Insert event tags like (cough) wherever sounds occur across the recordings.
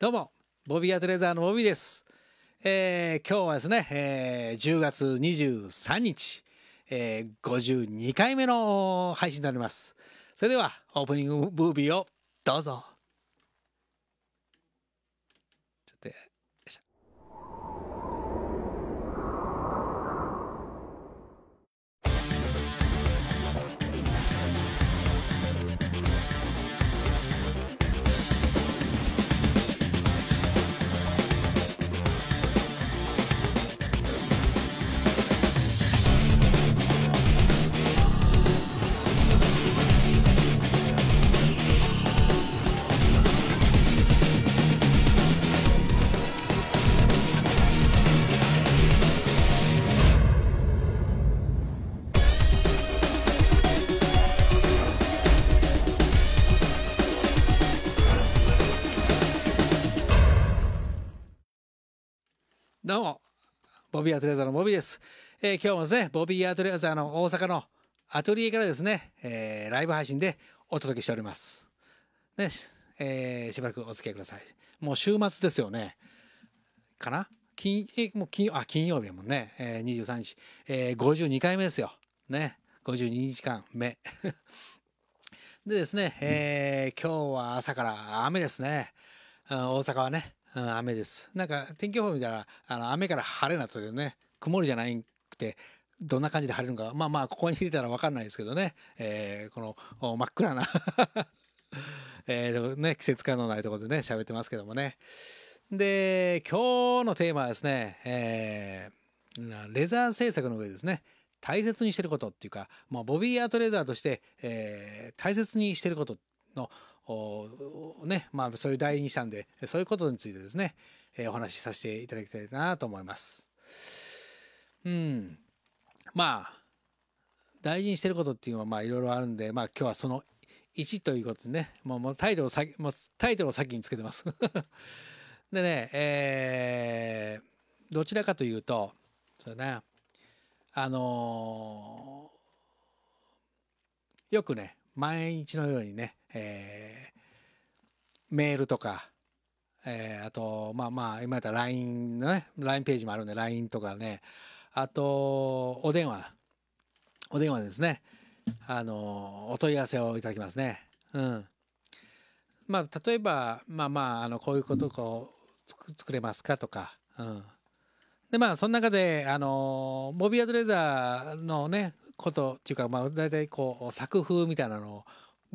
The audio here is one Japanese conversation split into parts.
どうも、ボビーアトレザーのボビーです。えー、今日はですね、えー、10月23日、えー、52回目の配信になります。それでは、オープニングムービーをどうぞ。ちょっとボビー・アトレザーのボビーです。えー、今日もですね、ボビー・アトレザーの大阪のアトリエからですね、えー、ライブ配信でお届けしております。ね、えー、しばらくお付き合いください。もう週末ですよね。かな金、えもう金、あ、金曜日やもんね。えー、23日、えー、52回目ですよ。ね、52日間目。(laughs) でですね、えー、今日は朝から雨ですね。うん、大阪はね。雨です。なんか天気予報見たらあの雨から晴れなというね曇りじゃないくてどんな感じで晴れるのかまあまあここに入れたら分かんないですけどね、えー、この真っ暗な (laughs) えーね、季節感のないところでね喋ってますけどもね。で今日のテーマはですね、えー、レザー制作の上ですね大切にしてることっていうか、まあ、ボビーアートレザーとして、えー、大切にしてることのねまあ、そういうしたんでそういうことについてですね、えー、お話しさせていただきたいなと思います。うんまあ大事にしてることっていうのはまあいろいろあるんで、まあ、今日はその1ということでねもうもうタイトルを先もうタイトルを先につけてます (laughs) でね、えー、どちらかというとそうねあのー、よくね毎日のようにね、えー、メールとか、えー、あと、まあまあ、今やったら LINE のね、LINE ページもあるんで、LINE とかね、あと、お電話、お電話ですね、あの、お問い合わせをいただきますね。うん。まあ、例えば、まあまあ、あの、こういうことう作れますかとか、うん。で、まあ、その中で、あの、モビアドレザーのね、ことっていうか、まあ、大体こう作風みたいなの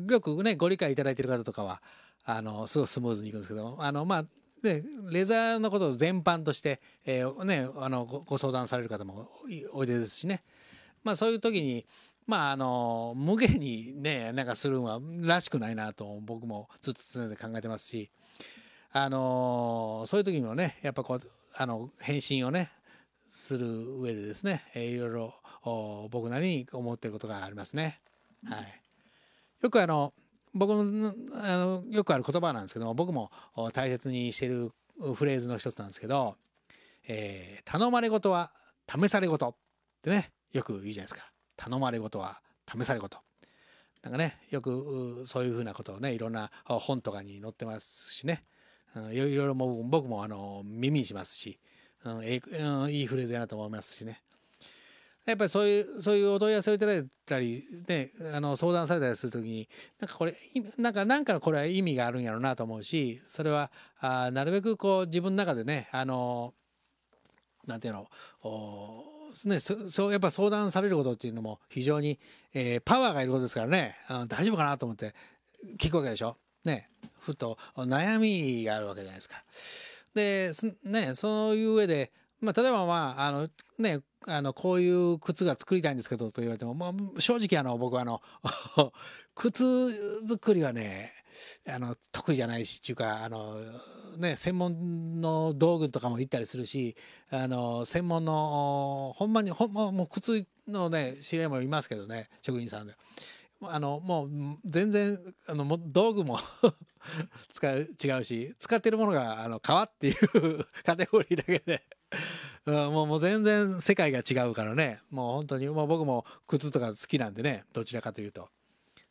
をよくねご理解いただいてる方とかはあのすごいスムーズにいくんですけどあのまあでレザーのことを全般として、えー、ね、あのご相談される方もおいでですしね、まあ、そういう時に、まあ、あの無限にねなんかするんはらしくないなと僕もずっと常々考えてますし、あのそういう時にもねやっぱこうあの返信をねする上でですね、えー、いろいろ僕なりに思ってることがありますね。はい、よくあの僕のあのよくある言葉なんですけども僕も大切にしてるフレーズの一つなんですけど、えー、頼まれ事は試され事ってねよく言うじゃないですか頼まれ事は試され事なんかねよくそういうふうなことをねいろんな本とかに載ってますしね、うん、いろいろも僕もあの耳にしますし、うん、えうん、いいフレーズやなと思いますしね。やっぱりそういうそういうお問い合わせをいただいたり、ね、あの相談されたりするときになんかこれなんかなんかこれは意味があるんやろうなと思うしそれはあなるべくこう自分の中でねあのなんていうのおね、そうやっぱ相談されることっていうのも非常に、えー、パワーがいることですからね、うん、大丈夫かなと思って聞くわけでしょ。ねふと悩みがあるわけじゃないですか。で、ね、そういう上で、まあ、例えばまあ、あの、ね、あの、こういう靴が作りたいんですけど、と言われても、まあ、正直あの、僕はあの (laughs) 靴作りはね、あの、得意じゃないし、っていうか、あの、ね、専門の道具とかも行ったりするし、あの、専門の、ほんまに、ほんま、もう靴のね、知り合いもいますけどね、職人さんで。あのもう全然あの道具も (laughs) 使う違うし使ってるものがあの革っていう (laughs) カテゴリーだけで (laughs) うん、もうもう全然世界が違うからねもう本当にもう僕も靴とか好きなんでねどちらかというと、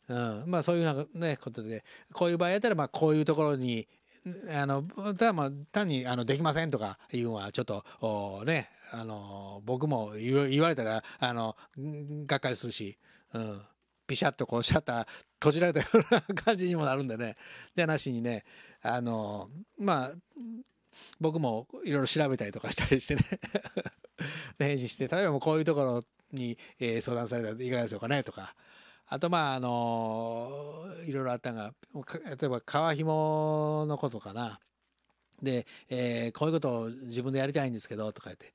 うん、まあそういうなんか、ね、ことでこういう場合やったらまあこういうところにあのただまあ単にあのできませんとかいうのはちょっとねあの僕も言われたらあのがっかりするし。うんピシャッとこうシャッター閉じられたような感じにもなるんでねでしにねあのまあ僕もいろいろ調べたりとかしたりしてね (laughs) 返事して例えばもうこういうところに、え相談されたらいかがでしょうかねとかあとまああのいろいろあったが例えばひ紐のことかなで、えー、こういうことを自分でやりたいんですけどとか言って。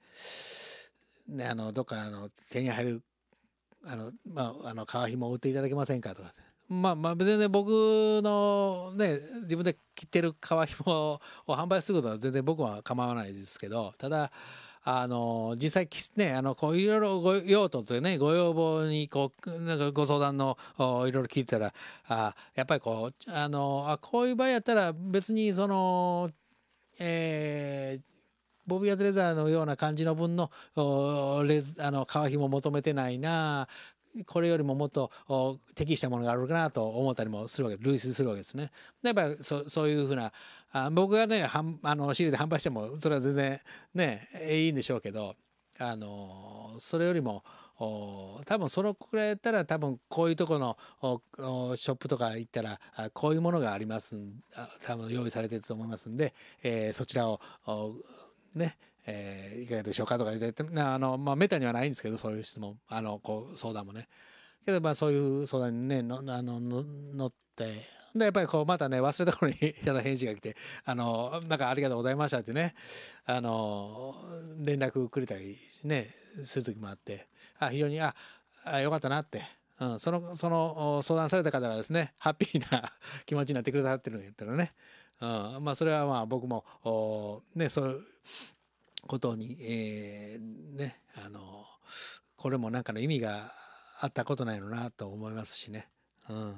ね、あのどっかあの手に入るあの、まあ、あの、皮紐を売っていただけませんかとか。まあまあ、全然僕のね、自分で着てる皮紐を販売することは全然僕は構わないですけど、ただ、あの、実際、ね、あの、こう、いろいろご用途というね、ご要望に、こう、なんかご相談の、いろいろ聞いたら、あやっぱりこう、あの、あ、こういう場合やったら、別に、その、えー、ボビアドレザーのような感じの分のレズあの革紐も求めてないなこれよりももっと適したものがあるかなと思ったりもするわけ類推するわけですね。やっぱりそそういうふうなあ僕がねはんあの仕入れて販売してもそれは全然ねいいんでしょうけどあのそれよりも多分そのくらいやったら多分こういうとこのショップとか行ったらこういうものがあります多分用意されてると思いますんで、えー、そちらをね、えー、いかがでしょうかとか言ってあの、まあ、メタにはないんですけどそういう質問あのこう相談もねけどまあそういう相談にねのの乗ってでやっぱりこうまたね忘れた頃にいただ返事が来て「あのなんかありがとうございました」ってねあの連絡くれたりねする時もあってあ非常にああよかったなって。うん、そのその相談された方がですねハッピーな (laughs) 気持ちになってくださってるんやったらねうん、まあそれはまあ僕もねそういうことに、えー、ねあのこれもなんかの意味があったことないのなと思いますしね、うん、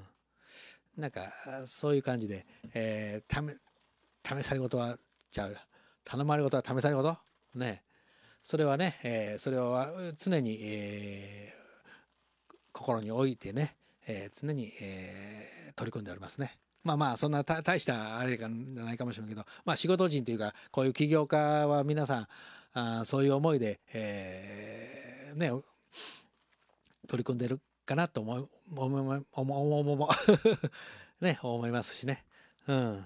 なんかそういう感じで、えー、試されとはちゃう頼まれとは試されとねそれはね、えー、それは常に、えー、心に置いてね、えー、常に、えー、取り組んでおりますね。まあまあそんな大したあれじゃないかもしれないけど、まあ、仕事人というかこういう起業家は皆さんあそういう思いで、えー、ね取り組んでるかなと思い思い思いね思いますしね。うん、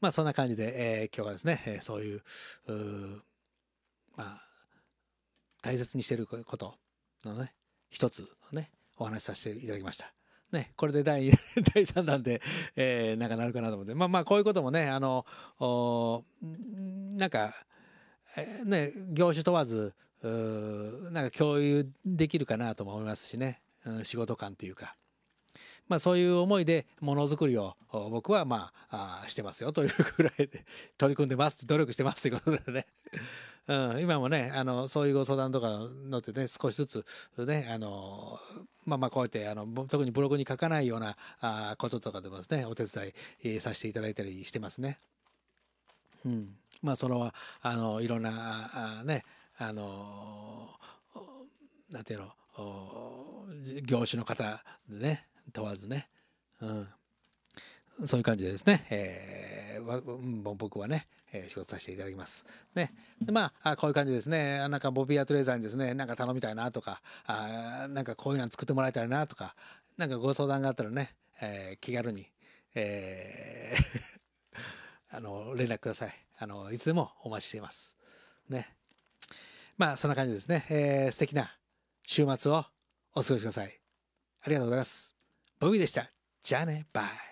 まあそんな感じで、えー、今日はですね、えー、そういううまあ大切にしてることのね一つをねお話しさせていただきました。ね、これで第 (laughs) 第3弾で、えー、なんかなるかなと思ってまあまあこういうこともねあのなんか、えー、ね業種問わずうなんか共有できるかなとも思いますしね、うん、仕事感というか。まあ、そういう思いでものづくりを僕はまあしてますよというぐらいで (laughs) 取り組んでます努力してますということでね、(laughs) うん、今もねあのそういうご相談とか乗ってね少しずつねあのまあまあこうやってあの特にブログに書かないようなあこととかでもですねお手伝いさせていただいたりしてますね。うん、まあそのあのいろんなあねあのなんていうの業種の方でね問わずね、うん、そういう感じでですね、えー、僕はね、えー、仕事させていただきます。ね。で、まあ、こういう感じですね。なんかボビー・アトレーザーにですね、なんか頼みたいなとか、あなんかこういうの作ってもらえたらなとか、なんかご相談があったらね、えー、気軽に、えー (laughs) あの、連絡ください。あの、いつでもお待ちしています。ね。まあ、そんな感じですね。えー、素敵な週末をお過ごしください。ありがとうございます。ボビーでした。じゃあね、バイ。